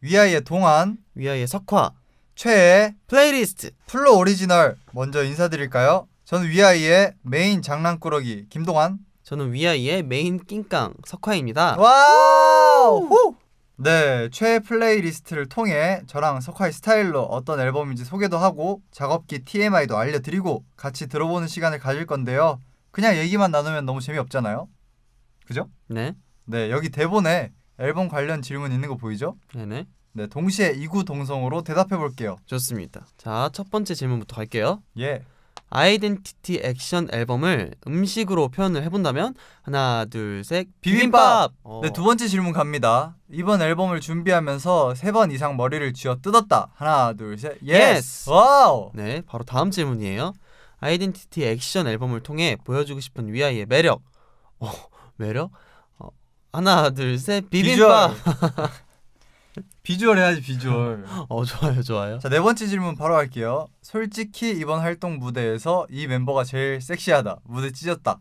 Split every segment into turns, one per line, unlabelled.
위아의 이 동안 위아의 이 석화 최애 플레이리스트 플로 오리지널 먼저 인사드릴까요? 저는 위아이의 메인 장난꾸러기 김동환 저는 위아이의 메인 낑깡 석화입니다 와우 네, 최애 플레이리스트를 통해 저랑 석화의 스타일로 어떤 앨범인지 소개도 하고 작업기 TMI도 알려드리고 같이 들어보는 시간을 가질 건데요. 그냥 얘기만 나누면 너무 재미없잖아요. 그죠? 네. 네, 여기 대본에 앨범 관련 질문 있는 거 보이죠? 네네. 네, 동시에 이구동성으로 대답해 볼게요. 좋습니다.
자, 첫 번째 질문부터 갈게요. 예. 아이덴티티 액션 앨범을
음식으로 표현을 해본다면 하나 둘 셋 비빔밥. 어. 네두 번째 질문 갑니다. 이번 앨범을 준비하면서 세 번 이상 머리를 쥐어 뜯었다. 하나 둘 셋 예스. 와우.
네 바로 다음 질문이에요. 아이덴티티 액션 앨범을 통해 보여주고 싶은 위아이의 매력 어, 매력? 어, 하나 둘셋 비빔밥
비주얼. 해야지 비주얼
어 좋아요 좋아요 자 네
번째 질문 바로 할게요 솔직히 이번 활동 무대에서 이 멤버가 제일 섹시하다 무대 찢었다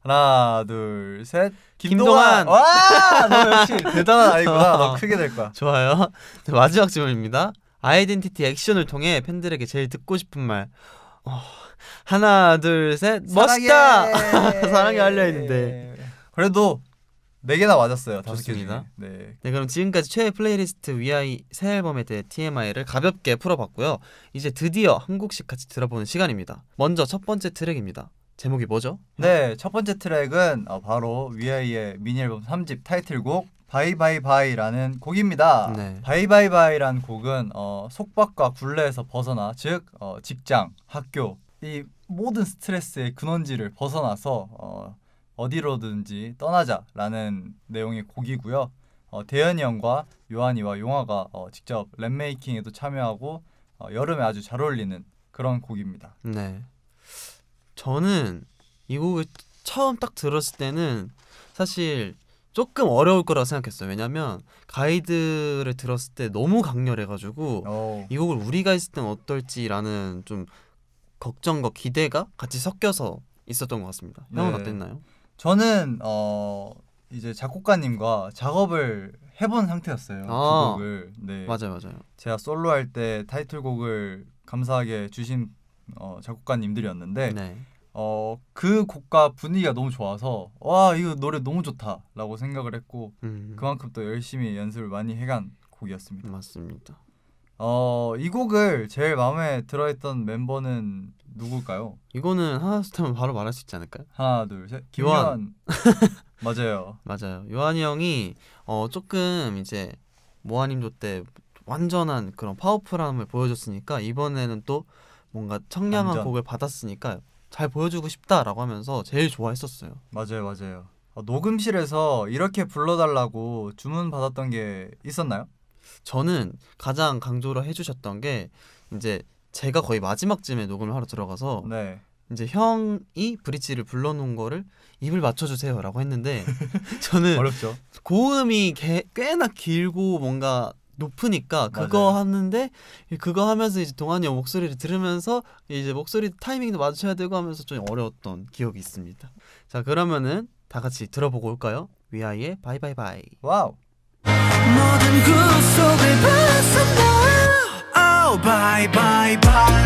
하나 둘셋 김동환, 와너 역시 대단한 아이구나 너 크게 될 거야
좋아요 네, 마지막 질문입니다 아이덴티티 액션을 통해 팬들에게 제일 듣고 싶은 말 어, 하나 둘 셋 멋있다 사랑해 알려 있는데 그래도 네 개나 맞았어요. 다섯 개 중에. 네. 네, 그럼 지금까지 최애 플레이리스트 위아이 새 앨범에 대해 TMI를 가볍게 풀어봤고요. 이제 드디어 한 곡씩 같이 들어보는 시간입니다. 먼저 첫 번째 트랙입니다. 제목이 뭐죠?
네, 첫 번째 트랙은 어, 바로 위아이의 미니 앨범 3집 타이틀곡 바이바이바이라는 곡입니다. 네. 바이바이바이라는 곡은 어, 속박과 굴레에서 벗어나 즉 어, 직장, 학교 이 모든 스트레스의 근원지를 벗어나서 어, 어디로든지 떠나자라는 내용의 곡이고요. 어, 대현이 형과 요한이와 용화가 어, 직접 랩 메이킹에도 참여하고 어, 여름에 아주 잘 어울리는 그런 곡입니다. 네. 저는 이 곡을
처음 딱 들었을 때는 사실 조금 어려울 거라 생각했어요. 왜냐면 가이드를 들었을 때 너무 강렬해가지고 오. 어. 이 곡을 우리가 했을 땐 어떨지라는 좀 걱정과 기대가 같이 섞여서 있었던 것 같습니다.
형은 네. 어땠나요? 저는 어 이제 작곡가님과 작업을 해본 상태였어요. 그 아. 그 곡을 네 맞아요, 맞아요. 제가 솔로 할 때 타이틀곡을 감사하게 주신 어, 작곡가님들이었는데 네. 어, 그 곡과 분위기가 너무 좋아서 와 이거 노래 너무 좋다라고 생각을 했고 음. 그만큼 또 열심히 연습을 많이 해간 곡이었습니다. 맞습니다. 어, 이 곡을 제일 마음에 들어했던 멤버는 누굴까요? 이거는 하나부터면 바로 말할 수 있지 않을까요?
하나 둘 셋. 김요한. 맞아요. 맞아요. 요한이 형이 어, 조금 이제 모아님조 때 완전한 그런 파워풀함을 보여줬으니까 이번에는 또 뭔가 청량한 완전. 곡을 받았으니까 잘 보여주고 싶다라고 하면서 제일
좋아했었어요. 맞아요, 맞아요. 어, 녹음실에서 이렇게 불러달라고 주문 받았던 게 있었나요? 저는 가장 강조를 해주셨던 게 이제
제가 거의 마지막쯤에 녹음을 하러 들어가서 네. 이제 형이 브릿지를 불러놓은 거를 입을 맞춰주세요라고 했는데 저는 어렵죠. 고음이 개, 꽤나 길고 뭔가 높으니까 그거 맞아요. 하는데 그거 하면서 이제 동환이 형 목소리를 들으면서 이제 목소리 타이밍도 맞춰야 되고 하면서 좀 어려웠던 기억이 있습니다. 자 그러면은 다 같이 들어보고 올까요? 위아이의 바이바이 바이.
와우. 모든 구속을 벗어나. Oh, bye, bye, bye.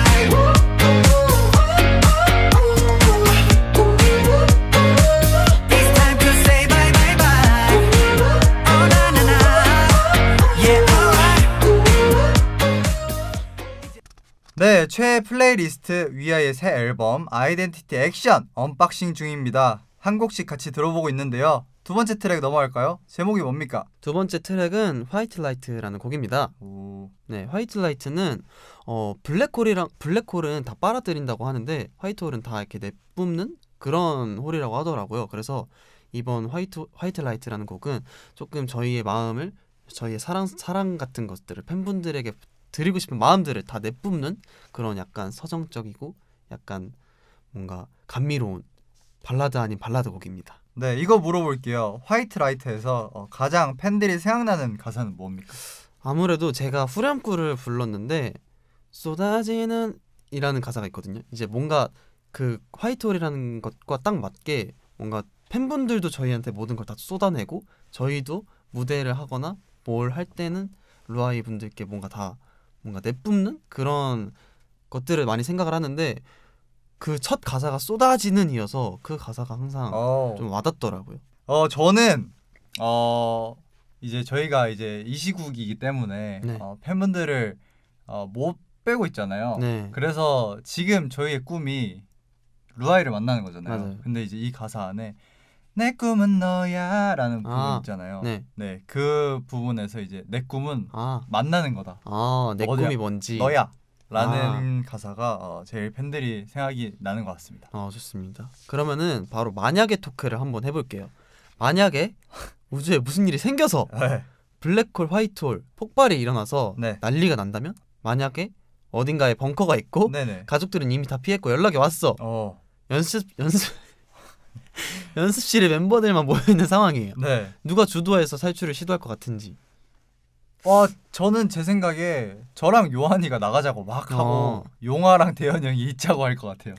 네, 최애 플레이리스트 위아의 새 앨범 아이덴티티 액션 언박싱 중입니다. 한 곡씩 같이 들어보고 있는데요. 두 번째 트랙 넘어갈까요? 제목이 뭡니까? 두 번째 트랙은 화이트 라이트라는 곡입니다. 오. 네, 화이트 라이트는 어,
블랙홀이랑 블랙홀은 다 빨아들인다고 하는데 화이트홀은 다 이렇게 내뿜는 그런 홀이라고 하더라고요. 그래서 이번 화이트 화이트 라이트라는 곡은 조금 저희의 마음을 저희의 사랑 사랑 같은 것들을 팬분들에게 드리고 싶은 마음들을 다 내뿜는 그런 약간 서정적이고 약간 뭔가 감미로운
발라드 아닌 발라드 곡입니다. 네, 이거 물어볼게요. 화이트 라이트에서 어, 가장 팬들이 생각나는 가사는 뭡니까? 아무래도 제가 후렴구를 불렀는데
쏟아지는 이라는 가사가 있거든요. 이제 뭔가 그 화이트홀이라는 것과 딱 맞게 뭔가 팬분들도 저희한테 모든 걸 다 쏟아내고 저희도 무대를 하거나 뭘 할 때는 루아이 분들께 뭔가 다 뭔가 내뿜는 그런 것들을 많이 생각을 하는데 그 첫 가사가 쏟아지는 이어서 그 가사가 항상 어. 좀 와닿더라고요.
어 저는 어 이제 저희가 이제 이 시국이기 때문에 네. 어, 팬분들을 어, 못 빼고 있잖아요. 네. 그래서 지금 저희의 꿈이 루아이를 만나는 거잖아요. 맞아요. 근데 이제 이 가사 안에 내 꿈은 너야라는 부분 아, 있잖아요. 네. 네. 그 부분에서 이제 내 꿈은 아. 만나는 거다. 아, 내 어디야? 꿈이 뭔지. 너야. 라는 아. 가사가 어, 제일 팬들이 생각이 나는 것 같습니다. 아, 좋습니다. 그러면은
바로 만약에 토크를 한번 해 볼게요. 만약에 우주에 무슨 일이 생겨서 네. 블랙홀, 화이트홀 폭발이 일어나서 네. 난리가 난다면 만약에 어딘가에 벙커가 있고 네네. 가족들은 이미 다 피했고 연락이 왔어. 어. 연습 연습
연습실에 멤버들만 모여 있는 상황이에요. 네. 누가 주도해서 살출을 시도할 것 같은지. 어, 저는 제 생각에 저랑 요한이가 나가자고 막 하고 어. 용화랑 대현 형이 있자고 할 것 같아요.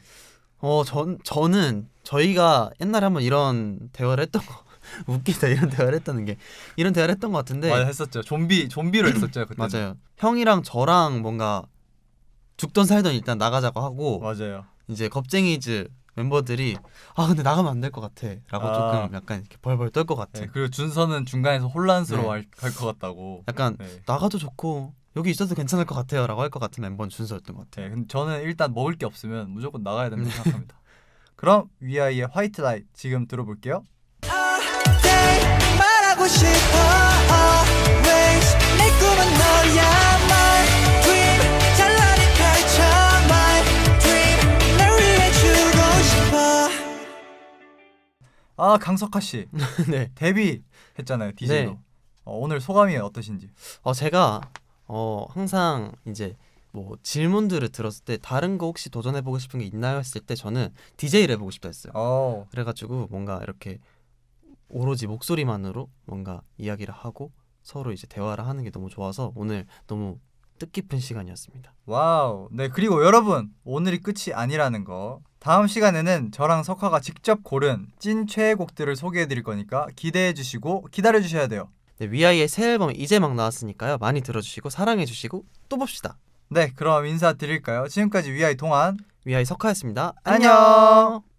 어, 전 저는
저희가
옛날에 한번 이런 대화를 했던 거 웃기다 이런 대화를 했다는 게 이런 대화를 했던 것 같은데 맞아 했었죠.
좀비 좀비로 했었죠 그때. 맞아요.
형이랑 저랑 뭔가 죽던 살던 일단 나가자고 하고 맞아요. 이제 겁쟁이즈 멤버들이 아 근데 나가면 안 될 것 같아라고 아. 조금 약간 이렇게 벌벌 떨 것 같아. 네,
그리고 준서는 중간에서 혼란스러워할 네. 것 같다고. 약간 네.
나가도 좋고 여기 있어도 괜찮을 것 같아요라고 할 것 같은 멤버 준서였던
것 네, 같아요. 근데 저는 일단 먹을 게 없으면 무조건 나가야 된다고 생각합니다. 그럼 위아이의 화이트 라이 지금 들어볼게요. 싶어 always 내 꿈은 너야 아 강석하 씨 네. 데뷔했잖아요 디제이로 네. 어, 오늘 소감이 어떠신지?
어 제가 어 항상 이제 뭐 질문들을 들었을 때 다른 거 혹시 도전해 보고 싶은 게 있나요 했을 때 저는 디제이를 해보고 싶다 했어요. 오. 어. 그래가지고 뭔가 이렇게 오로지 목소리만으로 뭔가 이야기를 하고
서로 이제 대화를 하는 게 너무 좋아서 오늘 너무 뜻깊은 시간이었습니다. 와우. 네, 그리고 여러분, 오늘이 끝이 아니라는 거. 다음 시간에는 저랑 석화가 직접 고른 찐 최애 곡들을 소개해 드릴 거니까 기대해 주시고 기다려 주셔야 돼요. 네, 위아이의 새 앨범이 제막 나왔으니까요. 많이 들어 주시고 사랑해 주시고 또 봅시다. 네, 그럼 인사드릴까요? 지금까지 위아이 동안 위아이 석화였습니다.
안녕. 안녕.